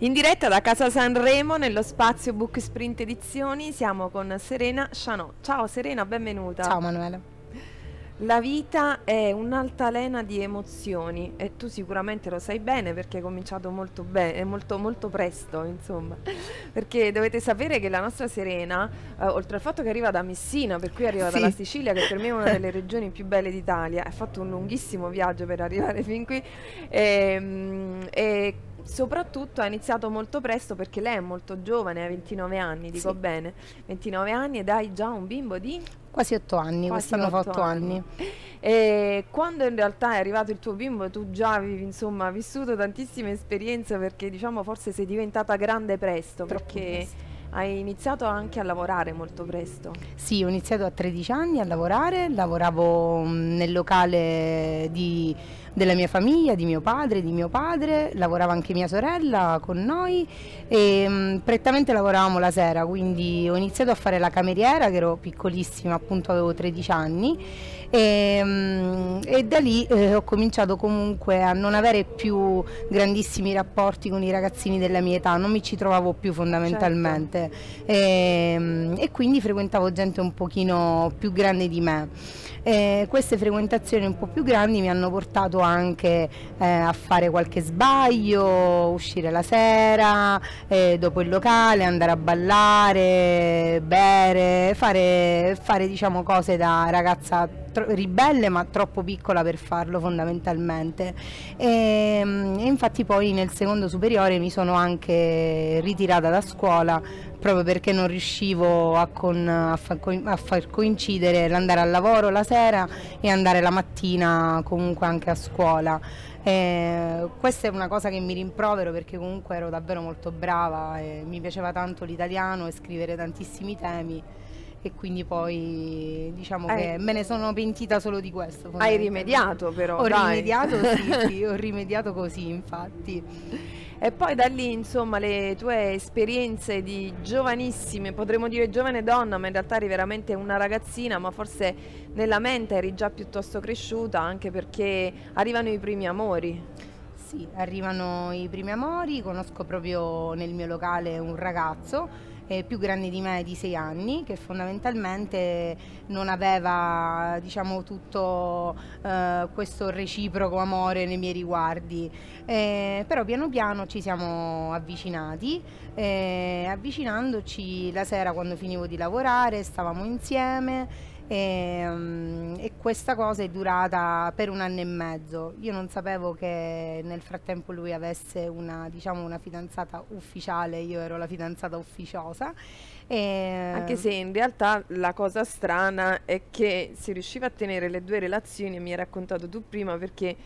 In diretta da Casa Sanremo nello spazio Book Sprint Edizioni siamo con Serena Chanot. Ciao Serena, benvenuta. Ciao Manuela. La vita è un'altalena di emozioni e tu sicuramente lo sai bene perché hai cominciato molto bene, eh, molto, molto presto, insomma. Perché dovete sapere che la nostra Serena, eh, oltre al fatto che arriva da Messina, per cui arriva sì. dalla Sicilia, che per me è una delle regioni più belle d'Italia, ha fatto un lunghissimo viaggio per arrivare fin qui. Ehm, e, e soprattutto ha iniziato molto presto perché lei è molto giovane, ha 29 anni, dico sì. bene, 29 anni ed hai già un bimbo di... Quasi 8 anni, quest'anno fa 8 anni. E quando in realtà è arrivato il tuo bimbo tu già avevi insomma vissuto tantissime esperienze perché diciamo forse sei diventata grande presto Troppo perché... Presto hai iniziato anche a lavorare molto presto? Sì, ho iniziato a 13 anni a lavorare, lavoravo mm, nel locale di, della mia famiglia, di mio padre, di mio padre, lavorava anche mia sorella con noi e mh, mm, prettamente lavoravamo la sera, quindi ho iniziato a fare la cameriera che ero piccolissima, appunto avevo 13 anni e, ehm, e da lì eh, ho cominciato comunque a non avere più grandissimi rapporti con i ragazzini della mia età, non mi ci trovavo più fondamentalmente certo. e, ehm, e, quindi frequentavo gente un pochino più grande di me. E eh, queste frequentazioni un po' più grandi mi hanno portato anche eh, a fare qualche sbaglio, uscire la sera, eh, dopo il locale, andare a ballare, bere, fare, fare diciamo, cose da ragazza tro- ribelle ma troppo piccola per farlo fondamentalmente. E, ehm, e infatti poi nel secondo superiore mi sono anche ritirata da scuola proprio perché non riuscivo a, con, a, far, a, far, coincidere l'andare al lavoro la sera e andare la mattina comunque anche a scuola. E ehm, questa è una cosa che mi rimprovero perché comunque ero davvero molto brava e mi piaceva tanto l'italiano e scrivere tantissimi temi e quindi poi diciamo eh. che me ne sono pentita solo di questo. Hai rimediato però. Ho dai. rimediato, sì, sì, ho rimediato così infatti. E poi da lì, insomma, le tue esperienze di giovanissime, potremmo dire giovane donna, ma in realtà eri veramente una ragazzina, ma forse nella mente eri già piuttosto cresciuta, anche perché arrivano i primi amori. Sì, arrivano i primi amori, conosco proprio nel mio locale un ragazzo eh, più grande di me di sei anni che fondamentalmente non aveva diciamo, tutto eh, questo reciproco amore nei miei riguardi. Eh, però piano piano ci siamo avvicinati, eh, avvicinandoci la sera quando finivo di lavorare stavamo insieme e, ehm, e, questa cosa è durata per un anno e mezzo. Io non sapevo che nel frattempo lui avesse una, diciamo, una fidanzata ufficiale, io ero la fidanzata ufficiosa. E... Ehm, Anche se in realtà la cosa strana è che si riusciva a tenere le due relazioni, mi hai raccontato tu prima, perché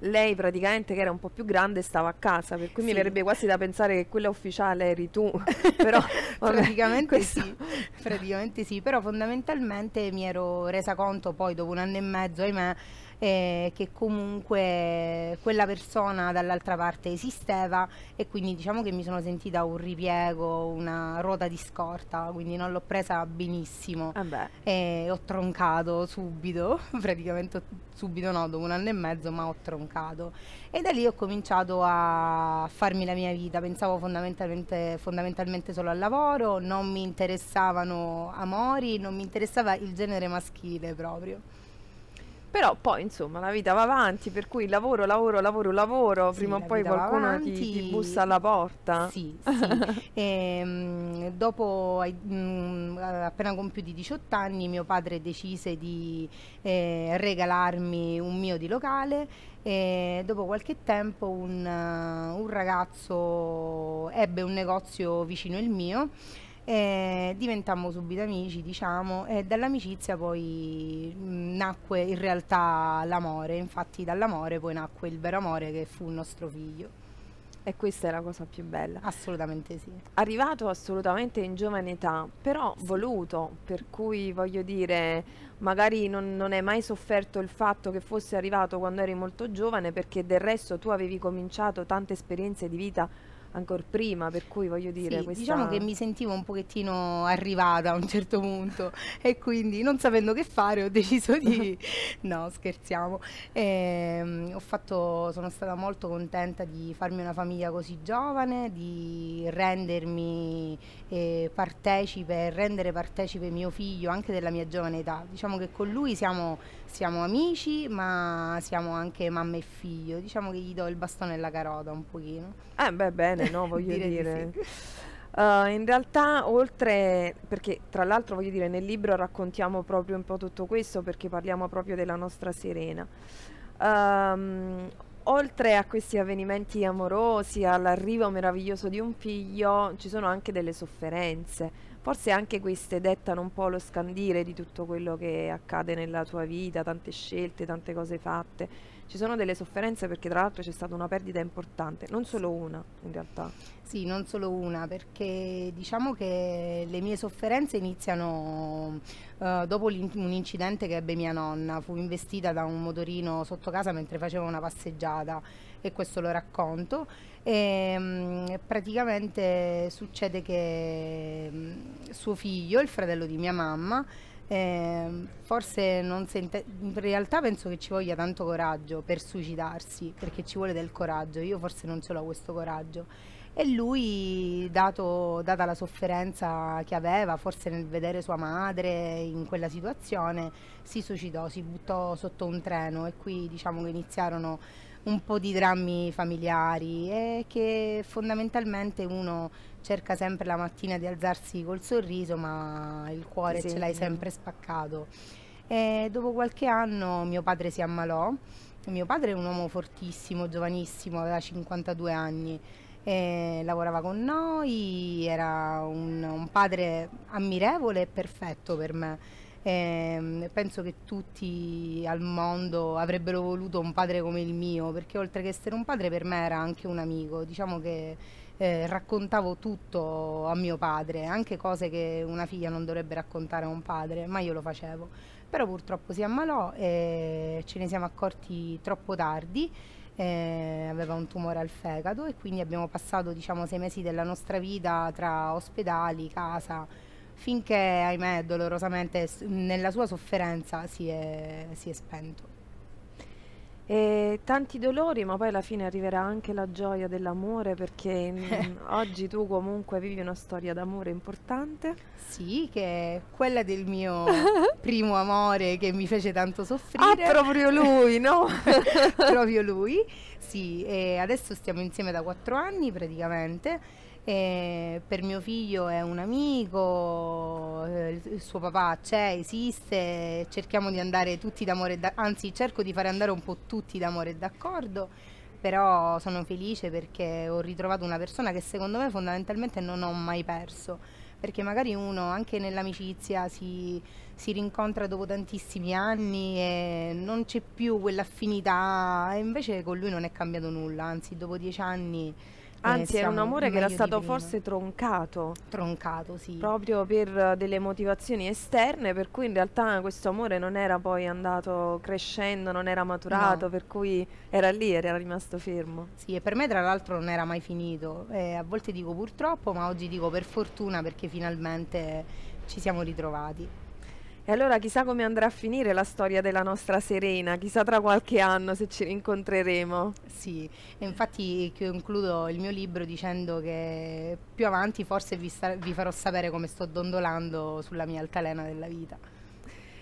lei praticamente che era un po' più grande stava a casa, per cui sì. mi verrebbe quasi da pensare che quella ufficiale eri tu, però vabbè, praticamente, questo... sì, praticamente sì, però fondamentalmente mi ero resa conto poi dopo un anno e mezzo, ahimè, eh, che comunque quella persona dall'altra parte esisteva e quindi diciamo che mi sono sentita un ripiego, una ruota di scorta, quindi non l'ho presa benissimo ah e ho troncato subito, praticamente subito no, dopo un anno e mezzo, ma ho troncato mancato e da lì ho cominciato a farmi la mia vita, pensavo fondamentalmente, fondamentalmente solo al lavoro, non mi interessavano amori, non mi interessava il genere maschile proprio. Però poi insomma la vita va avanti, per cui lavoro, lavoro, lavoro, lavoro, sì, prima o poi qualcuno ti, ti, bussa alla porta. Sì, sì. e, ehm, mh, dopo mh, mm, appena compiuti 18 anni mio padre decise di eh, regalarmi un mio di locale e dopo qualche tempo un, un ragazzo ebbe un negozio vicino il mio e eh, diventammo subito amici, diciamo, e dall'amicizia poi nacque in realtà l'amore, infatti dall'amore poi nacque il vero amore che fu il nostro figlio. E questa è la cosa più bella. Assolutamente sì. Arrivato assolutamente in giovane età, però voluto, per cui voglio dire, magari non, non hai mai sofferto il fatto che fosse arrivato quando eri molto giovane, perché del resto tu avevi cominciato tante esperienze di vita ancora prima, per cui voglio dire... Sì, questa... Diciamo che mi sentivo un pochettino arrivata a un certo punto e quindi non sapendo che fare ho deciso di... no, scherziamo. E, ehm, ho fatto, sono stata molto contenta di farmi una famiglia così giovane, di rendermi eh, partecipe, rendere partecipe mio figlio anche della mia giovane età. Diciamo che con lui siamo, siamo amici, ma siamo anche mamma e figlio. Diciamo che gli do il bastone e la carota un pochino. Eh beh, bene, no? Voglio dire. dire. Uh, in realtà oltre, perché tra l'altro voglio dire nel libro raccontiamo proprio un po' tutto questo perché parliamo proprio della nostra Serena. Um, oltre a questi avvenimenti amorosi, all'arrivo meraviglioso di un figlio, ci sono anche delle sofferenze. Forse anche queste dettano un po' lo scandire di tutto quello che accade nella tua vita, tante scelte, tante cose fatte ci sono delle sofferenze perché tra l'altro c'è stata una perdita importante, non solo una in realtà. Sì, non solo una, perché diciamo che le mie sofferenze iniziano uh, dopo un incidente che ebbe mia nonna, fu investita da un motorino sotto casa mentre faceva una passeggiata e questo lo racconto e ehm, mh, praticamente succede che mh, mm, suo figlio, il fratello di mia mamma, eh, forse non sente, in realtà penso che ci voglia tanto coraggio per suicidarsi, perché ci vuole del coraggio, io forse non ce l'ho questo coraggio. E lui, dato, data la sofferenza che aveva, forse nel vedere sua madre in quella situazione, si suicidò, si buttò sotto un treno e qui diciamo che iniziarono un po' di drammi familiari e che fondamentalmente uno cerca sempre la mattina di alzarsi col sorriso ma il cuore sì. ce l'hai sempre spaccato. E dopo qualche anno mio padre si ammalò, mio padre è un uomo fortissimo, giovanissimo, aveva 52 anni. E lavorava con noi, era un, un padre ammirevole e perfetto per me Ehm, penso che tutti al mondo avrebbero voluto un padre come il mio, perché oltre che essere un padre per me era anche un amico. Diciamo che eh, raccontavo tutto a mio padre, anche cose che una figlia non dovrebbe raccontare a un padre, ma io lo facevo. Però purtroppo si ammalò e ce ne siamo accorti troppo tardi. Eh, aveva un tumore al fegato e quindi abbiamo passato diciamo, sei mesi della nostra vita tra ospedali, casa, finché, ahimè, dolorosamente nella sua sofferenza si è, si è spento. E tanti dolori, ma poi alla fine arriverà anche la gioia dell'amore perché mm, oggi tu comunque vivi una storia d'amore importante. Sì, che è quella del mio primo amore che mi fece tanto soffrire. Ah, proprio lui, no? proprio lui, sì. E adesso stiamo insieme da quattro anni praticamente eh, per mio figlio è un amico, eh, il suo papà c'è, esiste, cerchiamo di andare tutti d'amore, da- anzi cerco di fare andare un po' tutti d'amore e d'accordo, però sono felice perché ho ritrovato una persona che secondo me fondamentalmente non ho mai perso, perché magari uno anche nell'amicizia si, si rincontra dopo tantissimi anni e non c'è più quell'affinità, e invece con lui non è cambiato nulla, anzi dopo dieci anni Anzi, era un amore che era stato forse troncato. Troncato, sì. Proprio per eh, delle motivazioni esterne, per cui in realtà questo amore non era poi andato crescendo, non era maturato, no. per cui era lì, era rimasto fermo. Sì, e per me tra l'altro non era mai finito. Eh, a volte dico purtroppo, ma oggi dico per fortuna perché finalmente ci siamo ritrovati. E allora chissà come andrà a finire la storia della nostra Serena, chissà tra qualche anno se ci rincontreremo. Sì, e infatti concludo il mio libro dicendo che più avanti forse vi, vi farò sapere come sto dondolando sulla mia altalena della vita.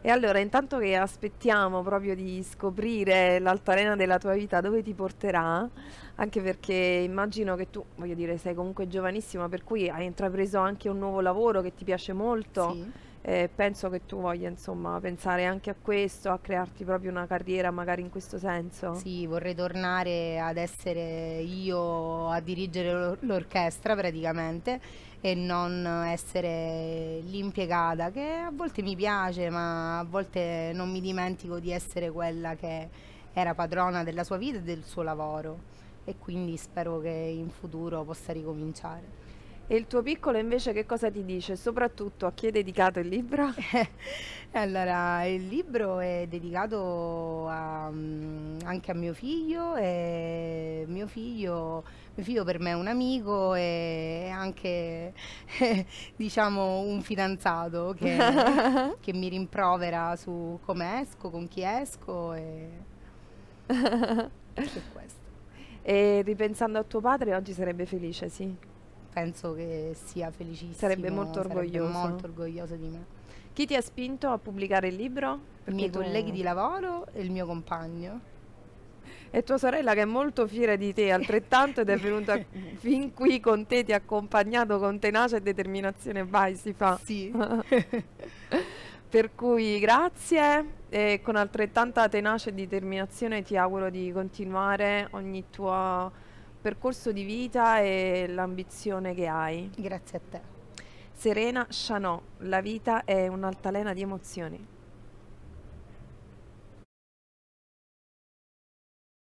E allora, intanto che aspettiamo proprio di scoprire l'altalena della tua vita, dove ti porterà, anche perché immagino che tu, voglio dire, sei comunque giovanissima, per cui hai intrapreso anche un nuovo lavoro che ti piace molto. Sì eh, penso che tu voglia insomma pensare anche a questo, a crearti proprio una carriera magari in questo senso. Sì, vorrei tornare ad essere io a dirigere l'orchestra praticamente e non essere l'impiegata che a volte mi piace ma a volte non mi dimentico di essere quella che era padrona della sua vita e del suo lavoro e quindi spero che in futuro possa ricominciare. E il tuo piccolo invece che cosa ti dice? Soprattutto a chi è dedicato il libro? allora, il libro è dedicato a, mm, anche a mio figlio e mio figlio, mio figlio per me è un amico e anche diciamo un fidanzato che, che mi rimprovera su come esco, con chi esco e, e questo. E ripensando a tuo padre oggi sarebbe felice, sì? penso che sia felicissimo. Sarebbe molto orgoglioso. Sarebbe molto orgoglioso di me. Chi ti ha spinto a pubblicare il libro? Perché I miei tu... colleghi di lavoro e il mio compagno. E tua sorella che è molto fiera di te altrettanto ed è venuta fin qui con te, ti ha accompagnato con tenacia e determinazione, vai si fa. Sì. per cui grazie e con altrettanta tenacia e determinazione ti auguro di continuare ogni tua percorso di vita e l'ambizione che hai. Grazie a te. Serena Chanot, la vita è un'altalena di emozioni.